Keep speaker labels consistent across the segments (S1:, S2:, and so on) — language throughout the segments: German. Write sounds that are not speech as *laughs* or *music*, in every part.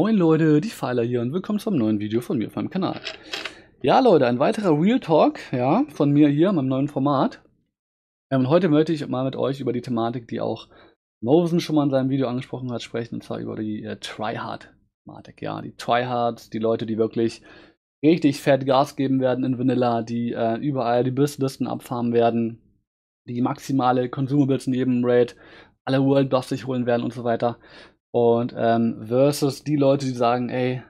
S1: Moin Leute, die Pfeiler hier und willkommen zum neuen Video von mir auf meinem Kanal. Ja Leute, ein weiterer Real Talk ja, von mir hier, meinem neuen Format. und ähm, heute möchte ich mal mit euch über die Thematik, die auch Mosen schon mal in seinem Video angesprochen hat, sprechen. Und zwar über die äh, Tryhard-Thematik. Ja, die Tryhards, die Leute, die wirklich richtig fett Gas geben werden in Vanilla, die äh, überall die Businessen abfarmen werden, die maximale Consumables in jedem Raid alle World Buffs sich holen werden und so weiter. Und ähm, versus die Leute, die sagen, ey,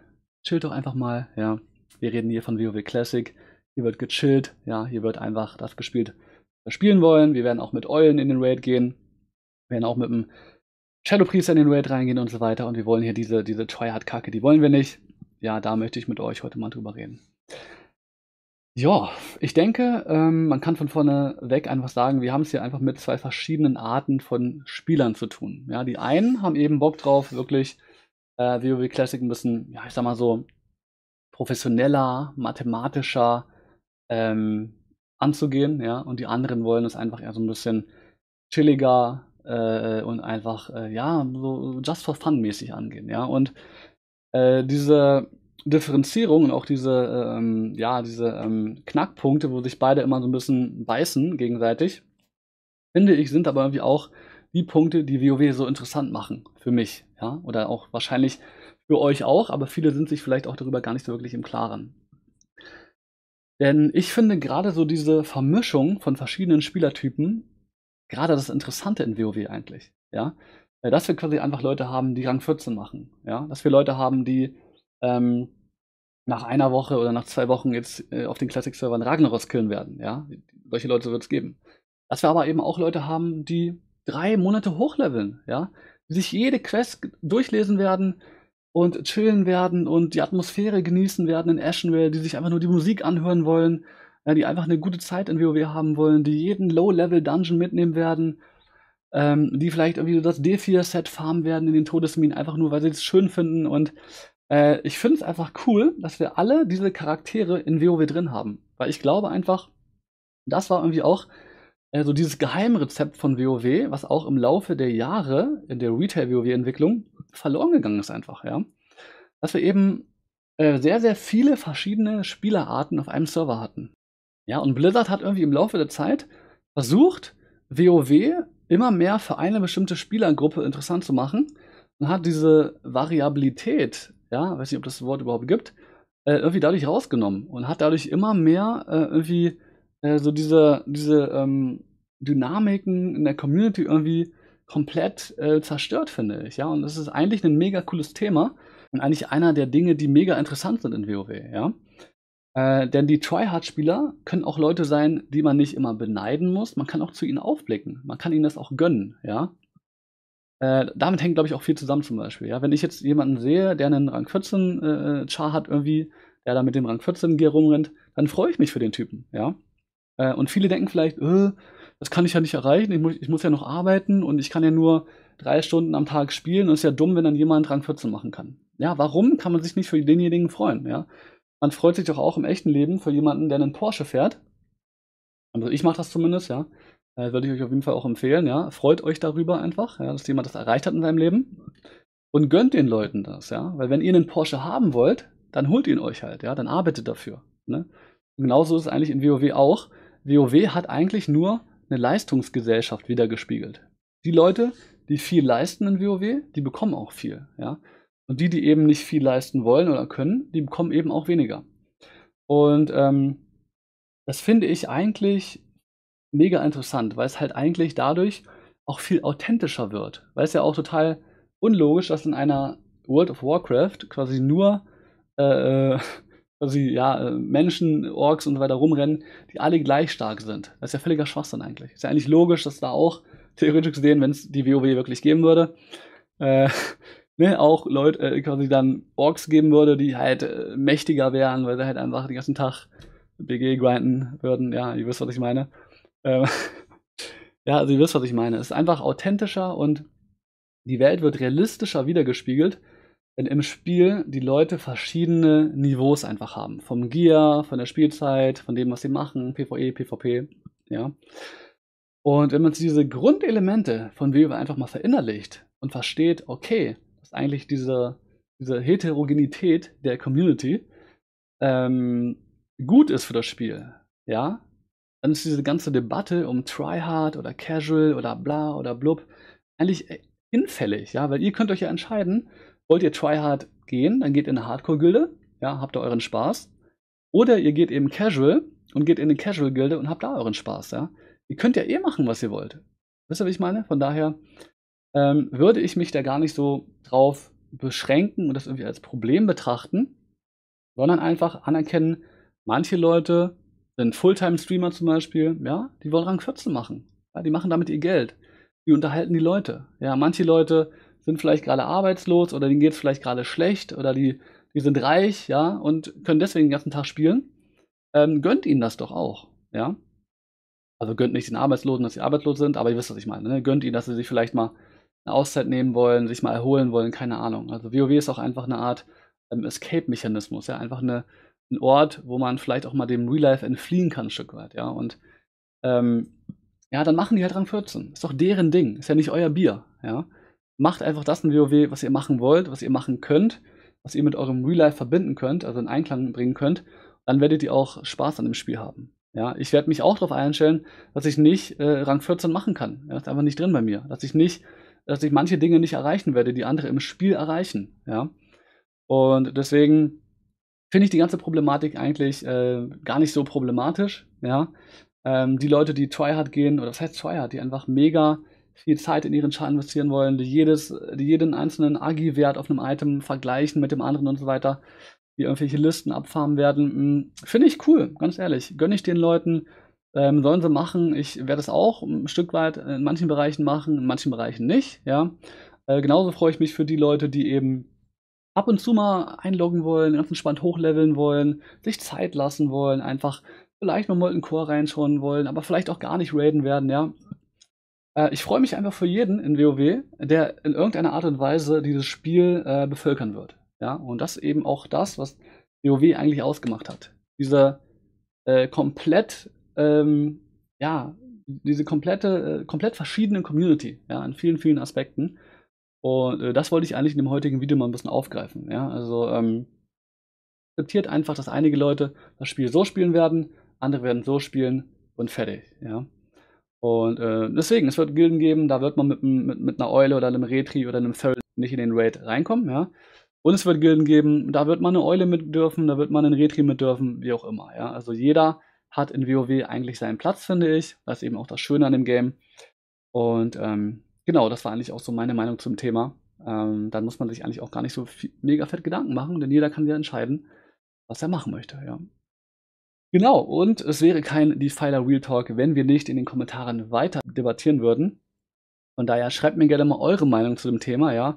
S1: chill doch einfach mal, ja. Wir reden hier von WoW Classic. Hier wird gechillt, ja, hier wird einfach das gespielt, was wir spielen wollen. Wir werden auch mit Eulen in den Raid gehen. Wir werden auch mit einem Shadow Priester in den Raid reingehen und so weiter. Und wir wollen hier diese, diese Tryhard-Kacke, die wollen wir nicht. Ja, da möchte ich mit euch heute mal drüber reden. Ja, ich denke, ähm, man kann von vorne weg einfach sagen, wir haben es hier einfach mit zwei verschiedenen Arten von Spielern zu tun. Ja, die einen haben eben Bock drauf, wirklich äh, WoW Classic ein bisschen, ja, ich sag mal so, professioneller, mathematischer ähm, anzugehen, ja, und die anderen wollen es einfach eher so ein bisschen chilliger äh, und einfach, äh, ja, so just for fun mäßig angehen, ja, und äh, diese Differenzierung und auch diese, ähm, ja, diese ähm, Knackpunkte, wo sich beide immer so ein bisschen beißen gegenseitig, finde ich, sind aber irgendwie auch die Punkte, die WoW so interessant machen für mich, ja, oder auch wahrscheinlich für euch auch, aber viele sind sich vielleicht auch darüber gar nicht so wirklich im Klaren. Denn ich finde gerade so diese Vermischung von verschiedenen Spielertypen gerade das Interessante in WoW eigentlich, ja, äh, dass wir quasi einfach Leute haben, die Rang 14 machen, ja, dass wir Leute haben, die ähm, nach einer Woche oder nach zwei Wochen jetzt äh, auf den Classic-Servern Ragnaros killen werden. Ja? Solche Leute wird es geben. Dass wir aber eben auch Leute haben, die drei Monate hochleveln, ja? die sich jede Quest durchlesen werden und chillen werden und die Atmosphäre genießen werden in Ashenwell, die sich einfach nur die Musik anhören wollen, ja, die einfach eine gute Zeit in WoW haben wollen, die jeden Low-Level-Dungeon mitnehmen werden, ähm, die vielleicht irgendwie so das D4-Set farmen werden in den Todesminen, einfach nur, weil sie es schön finden und äh, ich finde es einfach cool, dass wir alle diese Charaktere in WoW drin haben. Weil ich glaube einfach, das war irgendwie auch äh, so dieses Geheimrezept von WoW, was auch im Laufe der Jahre in der Retail-WoW-Entwicklung verloren gegangen ist einfach, ja. Dass wir eben äh, sehr, sehr viele verschiedene Spielerarten auf einem Server hatten. Ja, und Blizzard hat irgendwie im Laufe der Zeit versucht, WoW immer mehr für eine bestimmte Spielergruppe interessant zu machen und hat diese Variabilität ja, weiß nicht, ob das Wort überhaupt gibt, äh, irgendwie dadurch rausgenommen und hat dadurch immer mehr äh, irgendwie äh, so diese, diese ähm, Dynamiken in der Community irgendwie komplett äh, zerstört, finde ich, ja, und das ist eigentlich ein mega cooles Thema und eigentlich einer der Dinge, die mega interessant sind in WoW, ja. Äh, denn die Tryhard-Spieler können auch Leute sein, die man nicht immer beneiden muss. Man kann auch zu ihnen aufblicken. Man kann ihnen das auch gönnen, ja. Äh, damit hängt, glaube ich, auch viel zusammen zum Beispiel. Ja? Wenn ich jetzt jemanden sehe, der einen Rang 14 äh, Char hat irgendwie, der da mit dem Rang 14 Gear rumrennt, dann freue ich mich für den Typen. Ja? Äh, und viele denken vielleicht, äh, das kann ich ja nicht erreichen, ich muss, ich muss ja noch arbeiten und ich kann ja nur drei Stunden am Tag spielen und es ist ja dumm, wenn dann jemand Rang 14 machen kann. Ja, warum kann man sich nicht für denjenigen freuen? Ja? Man freut sich doch auch im echten Leben für jemanden, der einen Porsche fährt also ich mache das zumindest, ja. Äh, würde ich euch auf jeden Fall auch empfehlen, ja. Freut euch darüber einfach, ja, dass jemand das erreicht hat in seinem Leben. Und gönnt den Leuten das, ja. Weil wenn ihr einen Porsche haben wollt, dann holt ihn euch halt, ja. Dann arbeitet dafür. Ne? Und genauso ist es eigentlich in WoW auch. WoW hat eigentlich nur eine Leistungsgesellschaft wiedergespiegelt. Die Leute, die viel leisten in WoW, die bekommen auch viel, ja. Und die, die eben nicht viel leisten wollen oder können, die bekommen eben auch weniger. Und ähm, das finde ich eigentlich mega interessant, weil es halt eigentlich dadurch auch viel authentischer wird. Weil es ja auch total unlogisch, dass in einer World of Warcraft quasi nur äh, äh *laughs* quasi, ja, äh, Menschen, Orks und so weiter rumrennen, die alle gleich stark sind. Das ist ja völliger Schwachsinn eigentlich. Ist ja eigentlich logisch, dass da auch theoretisch gesehen, wenn es die WoW wirklich geben würde, äh, *laughs* ne, auch Leute äh, quasi dann Orks geben würde, die halt äh, mächtiger wären, weil sie halt einfach den ganzen Tag BG grinden würden. Ja, ihr wisst, was ich meine. Ähm, *laughs* ja, also ihr wisst, was ich meine. Es ist einfach authentischer und die Welt wird realistischer wiedergespiegelt, wenn im Spiel die Leute verschiedene Niveaus einfach haben. Vom Gear, von der Spielzeit, von dem, was sie machen, PvE, PvP, ja. Und wenn man sich diese Grundelemente von WoW einfach mal verinnerlicht und versteht, okay, das ist eigentlich diese, diese Heterogenität der Community ähm, gut ist für das Spiel, ja, dann ist diese ganze Debatte um Tryhard oder Casual oder bla oder blub eigentlich äh, hinfällig, ja, weil ihr könnt euch ja entscheiden, wollt ihr Tryhard gehen, dann geht in eine Hardcore-Gilde, ja, habt ihr euren Spaß. Oder ihr geht eben Casual und geht in eine Casual-Gilde und habt da euren Spaß, ja. Ihr könnt ja eh machen, was ihr wollt. Wisst ihr, wie ich meine? Von daher ähm, würde ich mich da gar nicht so drauf beschränken und das irgendwie als Problem betrachten, sondern einfach anerkennen, Manche Leute sind Fulltime-Streamer zum Beispiel, ja, die wollen Rang 14 machen. Ja, die machen damit ihr Geld. Die unterhalten die Leute. Ja, manche Leute sind vielleicht gerade arbeitslos oder denen geht es vielleicht gerade schlecht oder die, die sind reich, ja, und können deswegen den ganzen Tag spielen. Ähm, gönnt ihnen das doch auch, ja. Also gönnt nicht den Arbeitslosen, dass sie arbeitslos sind, aber ihr wisst, was ich meine. Ne? Gönnt ihnen, dass sie sich vielleicht mal eine Auszeit nehmen wollen, sich mal erholen wollen, keine Ahnung. Also WoW ist auch einfach eine Art ähm, Escape-Mechanismus, ja, einfach eine, ein Ort, wo man vielleicht auch mal dem Real Life entfliehen kann, ein Stück weit, ja. Und ähm, ja, dann machen die halt Rang 14. Ist doch deren Ding. Ist ja nicht euer Bier, ja. Macht einfach das in WoW, was ihr machen wollt, was ihr machen könnt, was ihr mit eurem Real Life verbinden könnt, also in Einklang bringen könnt. Dann werdet ihr auch Spaß an dem Spiel haben. Ja, ich werde mich auch darauf einstellen, dass ich nicht äh, Rang 14 machen kann. Ja, das ist einfach nicht drin bei mir. Dass ich nicht, dass ich manche Dinge nicht erreichen werde, die andere im Spiel erreichen. Ja. Und deswegen finde ich die ganze Problematik eigentlich äh, gar nicht so problematisch. Ja? Ähm, die Leute, die tryhard gehen, oder was heißt tryhard, die einfach mega viel Zeit in ihren Char investieren wollen, die, jedes, die jeden einzelnen Agi-Wert auf einem Item vergleichen mit dem anderen und so weiter, die irgendwelche Listen abfarmen werden, hm, finde ich cool, ganz ehrlich. Gönne ich den Leuten, ähm, sollen sie machen. Ich werde es auch ein Stück weit in manchen Bereichen machen, in manchen Bereichen nicht. Ja? Äh, genauso freue ich mich für die Leute, die eben ab und zu mal einloggen wollen, ganz entspannt hochleveln wollen, sich Zeit lassen wollen, einfach vielleicht mal einen Core reinschauen wollen, aber vielleicht auch gar nicht raiden werden, ja. Äh, ich freue mich einfach für jeden in WoW, der in irgendeiner Art und Weise dieses Spiel äh, bevölkern wird, ja. Und das eben auch das, was WoW eigentlich ausgemacht hat. Diese äh, komplett, ähm, ja, diese komplette, äh, komplett verschiedene Community, ja, in vielen, vielen Aspekten. Und äh, das wollte ich eigentlich in dem heutigen Video mal ein bisschen aufgreifen. Ja? Also ähm, akzeptiert einfach, dass einige Leute das Spiel so spielen werden, andere werden so spielen und fertig. Ja? Und äh, deswegen, es wird Gilden geben, da wird man mit, mit, mit einer Eule oder einem Retri oder einem Feral nicht in den Raid reinkommen. Ja? Und es wird Gilden geben, da wird man eine Eule mit dürfen, da wird man einen Retri mit dürfen, wie auch immer. Ja? Also jeder hat in WoW eigentlich seinen Platz, finde ich. Das ist eben auch das Schöne an dem Game. Und ähm, genau, das war eigentlich auch so meine Meinung zum Thema. Ähm, dann muss man sich eigentlich auch gar nicht so viel, mega fett Gedanken machen, denn jeder kann ja entscheiden, was er machen möchte, ja. Genau, und es wäre kein Defiler Real Talk, wenn wir nicht in den Kommentaren weiter debattieren würden. Von daher schreibt mir gerne mal eure Meinung zu dem Thema, ja.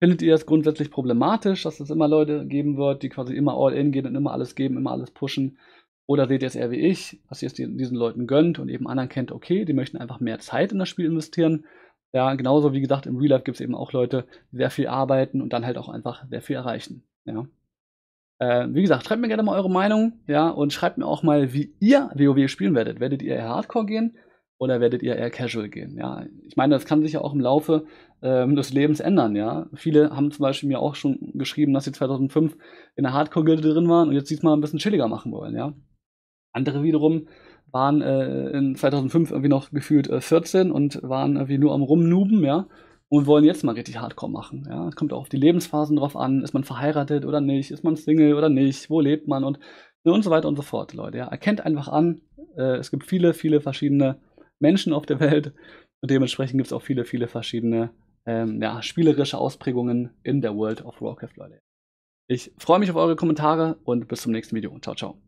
S1: Findet ihr das grundsätzlich problematisch, dass es immer Leute geben wird, die quasi immer all in gehen und immer alles geben, immer alles pushen? Oder seht ihr es eher wie ich, dass ihr es diesen Leuten gönnt und eben anderen kennt, okay, die möchten einfach mehr Zeit in das Spiel investieren ja, genauso wie gesagt, im Real Life gibt es eben auch Leute, die sehr viel arbeiten und dann halt auch einfach sehr viel erreichen. Ja. Äh, wie gesagt, schreibt mir gerne mal eure Meinung, ja, und schreibt mir auch mal, wie ihr WoW spielen werdet. Werdet ihr eher Hardcore gehen oder werdet ihr eher Casual gehen? Ja, ich meine, das kann sich ja auch im Laufe ähm, des Lebens ändern, ja. Viele haben zum Beispiel mir auch schon geschrieben, dass sie 2005 in der Hardcore-Gilde drin waren und jetzt diesmal ein bisschen chilliger machen wollen, ja. Andere wiederum waren äh, in 2005 irgendwie noch gefühlt äh, 14 und waren irgendwie nur am Rumnuben, ja, und wollen jetzt mal richtig Hardcore machen, ja. Es kommt auch auf die Lebensphasen drauf an, ist man verheiratet oder nicht, ist man Single oder nicht, wo lebt man und, ne, und so weiter und so fort, Leute, ja. Erkennt einfach an, äh, es gibt viele, viele verschiedene Menschen auf der Welt und dementsprechend gibt es auch viele, viele verschiedene ähm, ja, spielerische Ausprägungen in der World of Warcraft, Leute. Ich freue mich auf eure Kommentare und bis zum nächsten Video. Ciao, ciao.